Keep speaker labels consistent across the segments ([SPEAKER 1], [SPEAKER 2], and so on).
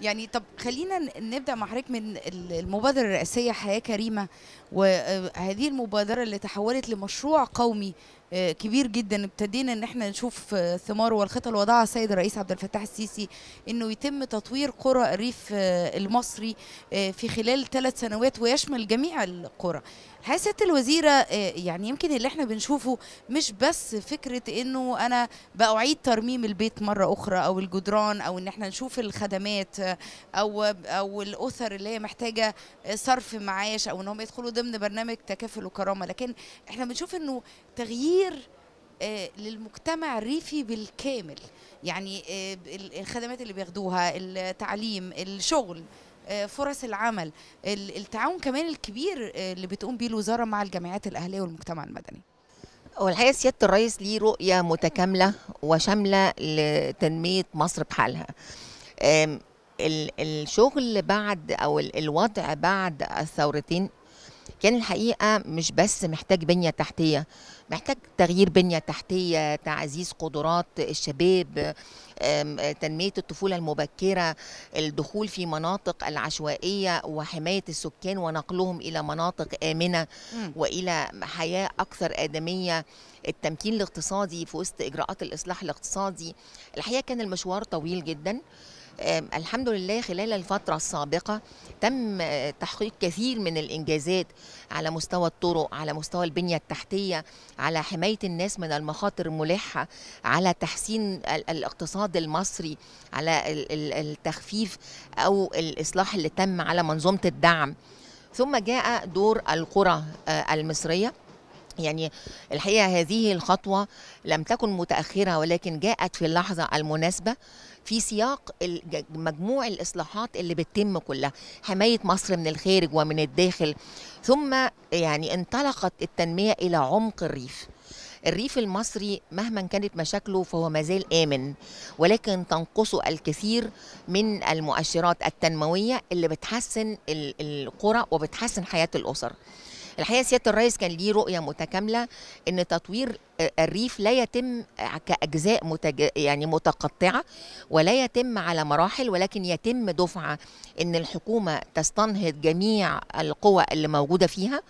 [SPEAKER 1] يعني طب خلينا نبدا مع حضرتك من المبادره الرئاسيه حياه كريمه وهذه المبادره اللي تحولت لمشروع قومي آه، كبير جدا ابتدينا ان احنا نشوف آه، ثماره والخطه اللي وضعها السيد الرئيس عبد الفتاح السيسي انه يتم تطوير قرى الريف آه، المصري في خلال ثلاث سنوات ويشمل جميع القرى حياة الوزيره يعني يمكن اللي احنا بنشوفه مش بس فكره انه انا باعيد ترميم البيت مره اخرى او الجدران او ان احنا نشوف الخدمات او او الاسر اللي هي محتاجه صرف معاش او ان هم يدخلوا ضمن برنامج تكافل وكرامه لكن احنا بنشوف انه تغيير تغيير آه، للمجتمع الريفي بالكامل يعني آه، الخدمات اللي بياخدوها التعليم الشغل آه، فرص العمل التعاون كمان الكبير اللي بتقوم بيه الوزاره مع الجمعيات الاهليه والمجتمع المدني
[SPEAKER 2] والحقيقه سياده الرئيس ليه رؤيه متكامله وشامله لتنميه مصر بحالها الشغل بعد او الوضع بعد الثورتين كان الحقيقه مش بس محتاج بنيه تحتيه محتاج تغيير بنيه تحتيه تعزيز قدرات الشباب تنميه الطفوله المبكره الدخول في مناطق العشوائيه وحمايه السكان ونقلهم الى مناطق امنه والى حياه اكثر ادميه التمكين الاقتصادي في وسط اجراءات الاصلاح الاقتصادي الحقيقه كان المشوار طويل جدا الحمد لله خلال الفترة السابقة تم آه، تحقيق كثير من الإنجازات على مستوى الطرق على مستوى البنية التحتية على حماية الناس من المخاطر الملحة على تحسين الاقتصاد المصري على التخفيف أو الإصلاح اللي تم على منظومة الدعم ثم جاء دور القرى آه، المصريه يعني الحقيقه هذه الخطوه لم تكن متاخره ولكن جاءت في اللحظه المناسبه في سياق مجموع الاصلاحات اللي بتتم كلها حمايه مصر من الخارج ومن الداخل ثم يعني انطلقت التنميه الى عمق الريف الريف المصري مهما كانت مشاكله فهو مازال آمن ولكن تنقصه الكثير من المؤشرات التنموية اللي بتحسن القرى وبتحسن حياة الأسر الحقيقه سياده الرئيس كان ليه رؤيه متكامله ان تطوير آه، الريف لا يتم كاجزاء متج... يعني متقطعه ولا يتم على مراحل ولكن يتم دفعه ان الحكومه تستنهض جميع القوى اللي موجوده فيها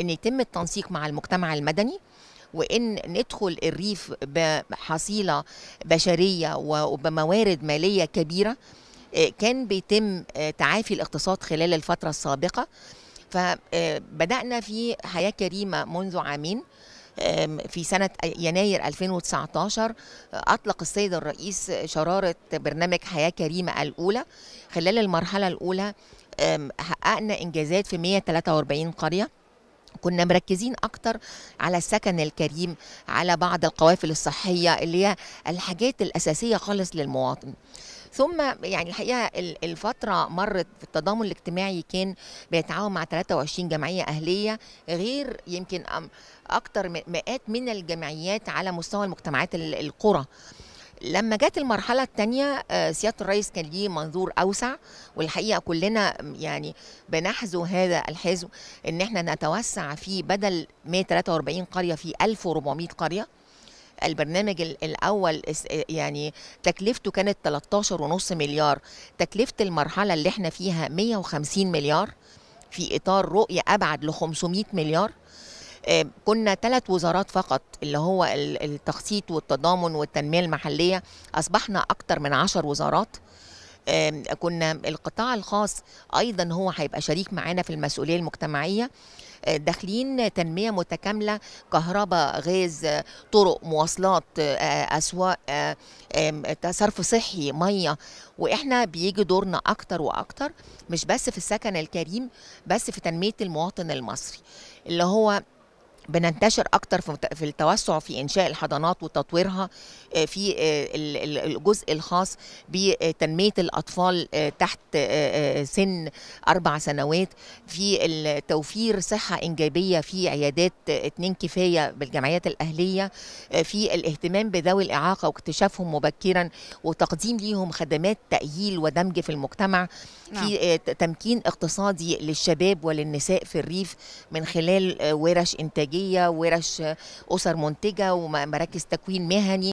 [SPEAKER 2] ان يتم التنسيق مع المجتمع المدني وان ندخل الريف بحصيله بشريه وبموارد ماليه كبيره آه، كان بيتم آه، تعافي الاقتصاد خلال الفتره السابقه فبدأنا في حياة كريمة منذ عامين في سنة يناير 2019 آه، أطلق السيد الرئيس شرارة برنامج حياة كريمة الأولى خلال المرحلة الأولى حققنا إنجازات في 143 قرية كنا مركزين اكتر على السكن الكريم على بعض القوافل الصحيه اللي هي الحاجات الاساسيه خالص للمواطن ثم يعني الحقيقه الفتره مرت في التضامن الاجتماعي كان بيتعاون مع 23 جمعيه اهليه غير يمكن اكتر مئات من الجمعيات على مستوى المجتمعات القرى لما جت المرحله الثانيه آه، سياده الرئيس كان ليه منظور اوسع والحقيقه كلنا يعني بنحذو هذا الحزو ان احنا نتوسع فيه بدل 143 قريه في 1400 قريه البرنامج الاول يعني تكلفته كانت 13.5 مليار تكلفه المرحله اللي احنا فيها 150 مليار في اطار رؤيه ابعد ل 500 مليار آه، كنا ثلاث وزارات فقط اللي هو التخطيط والتضامن والتنميه المحليه اصبحنا اكثر من عشر وزارات كنا القطاع الخاص ايضا هو هيبقى شريك معانا في المسؤوليه المجتمعيه آه، داخلين تنميه متكامله كهرباء غاز آه، طرق مواصلات آه، اسواق صرف صحي ميه واحنا بيجي دورنا اكتر واكتر مش بس في السكن الكريم بس في تنميه المواطن المصري اللي هو بننتشر اكتر في التوسع في انشاء الحضانات وتطويرها آه، في آه، الجزء الخاص بتنميه الاطفال آه، تحت سن اربع سنوات في توفير صحه انجابيه في عيادات اتنين كفايه بالجمعيات الاهليه في الاهتمام بذوي الاعاقه واكتشافهم مبكرا وتقديم ليهم خدمات تاهيل ودمج في المجتمع في نعم. تمكين اقتصادي للشباب وللنساء في الريف من خلال ورش انتاجيه خارجيه ورش اسر منتجه ومراكز تكوين مهني